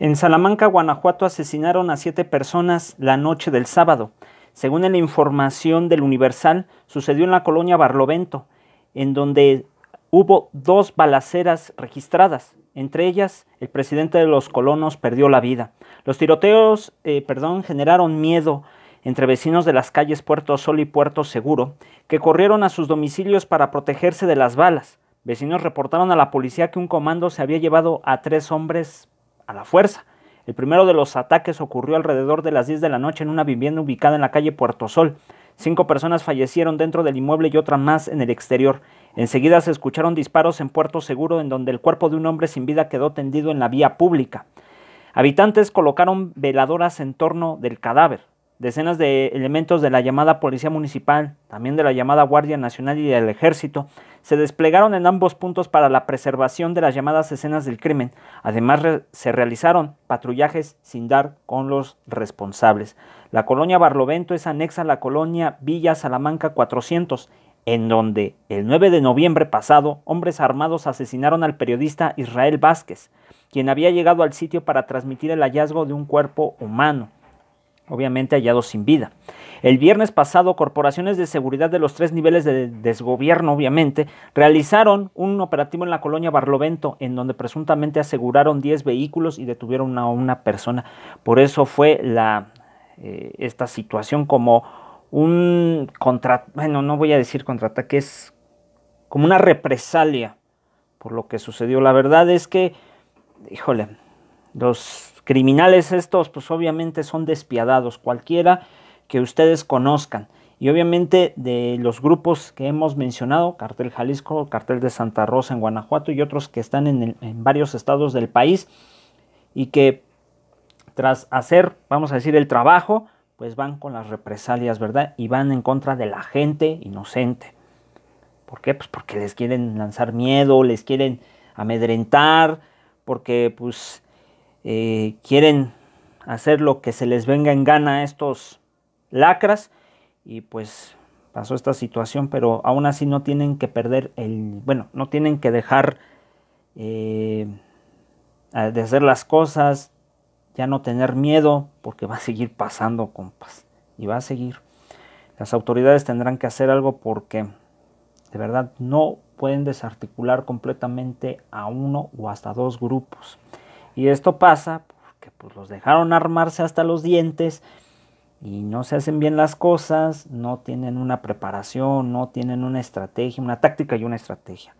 En Salamanca, Guanajuato, asesinaron a siete personas la noche del sábado. Según la información del Universal, sucedió en la colonia Barlovento, en donde hubo dos balaceras registradas. Entre ellas, el presidente de los colonos perdió la vida. Los tiroteos, eh, perdón, generaron miedo entre vecinos de las calles Puerto Sol y Puerto Seguro, que corrieron a sus domicilios para protegerse de las balas. Vecinos reportaron a la policía que un comando se había llevado a tres hombres a la fuerza. El primero de los ataques ocurrió alrededor de las 10 de la noche en una vivienda ubicada en la calle Puerto Sol. Cinco personas fallecieron dentro del inmueble y otra más en el exterior. Enseguida se escucharon disparos en Puerto Seguro, en donde el cuerpo de un hombre sin vida quedó tendido en la vía pública. Habitantes colocaron veladoras en torno del cadáver decenas de elementos de la llamada Policía Municipal, también de la llamada Guardia Nacional y del Ejército, se desplegaron en ambos puntos para la preservación de las llamadas escenas del crimen. Además, se realizaron patrullajes sin dar con los responsables. La colonia Barlovento es anexa a la colonia Villa Salamanca 400, en donde el 9 de noviembre pasado hombres armados asesinaron al periodista Israel Vázquez, quien había llegado al sitio para transmitir el hallazgo de un cuerpo humano obviamente hallados sin vida. El viernes pasado, corporaciones de seguridad de los tres niveles de desgobierno, obviamente, realizaron un operativo en la colonia Barlovento, en donde presuntamente aseguraron 10 vehículos y detuvieron a una persona. Por eso fue la, eh, esta situación como un contra, bueno, no voy a decir contraataque, es como una represalia por lo que sucedió. La verdad es que, híjole, los criminales estos, pues obviamente son despiadados, cualquiera que ustedes conozcan. Y obviamente de los grupos que hemos mencionado, Cartel Jalisco, Cartel de Santa Rosa en Guanajuato y otros que están en, varios estados del país y que tras hacer, vamos a decir, el trabajo, pues van con las represalias, ¿verdad? Y van en contra de la gente inocente. ¿Por qué? Pues porque les quieren lanzar miedo, les quieren amedrentar, porque pues eh, quieren hacer lo que se les venga en gana a estos lacras y pues pasó esta situación, pero aún así no tienen que perder el, bueno, no tienen que dejar eh, de hacer las cosas, ya no tener miedo, porque va a seguir pasando, compas, y va a seguir. Las autoridades tendrán que hacer algo porque de verdad no pueden desarticular completamente a uno o hasta dos grupos. Y esto pasa porque pues, los dejaron armarse hasta los dientes y no se hacen bien las cosas, no tienen una preparación, no tienen una estrategia, una táctica y una estrategia.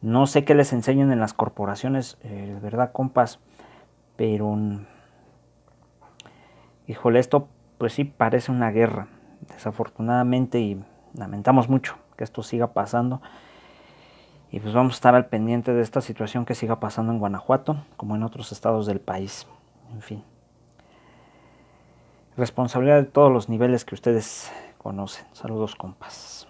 No sé qué les enseñan en las corporaciones, eh, de ¿verdad, compas? Pero, mm, híjole, esto pues sí parece una guerra, desafortunadamente, y lamentamos mucho que esto siga pasando. Y pues vamos a estar al pendiente de esta situación que siga pasando en Guanajuato, como en otros estados del país. En fin. Responsabilidad de todos los niveles que ustedes conocen. Saludos, compas.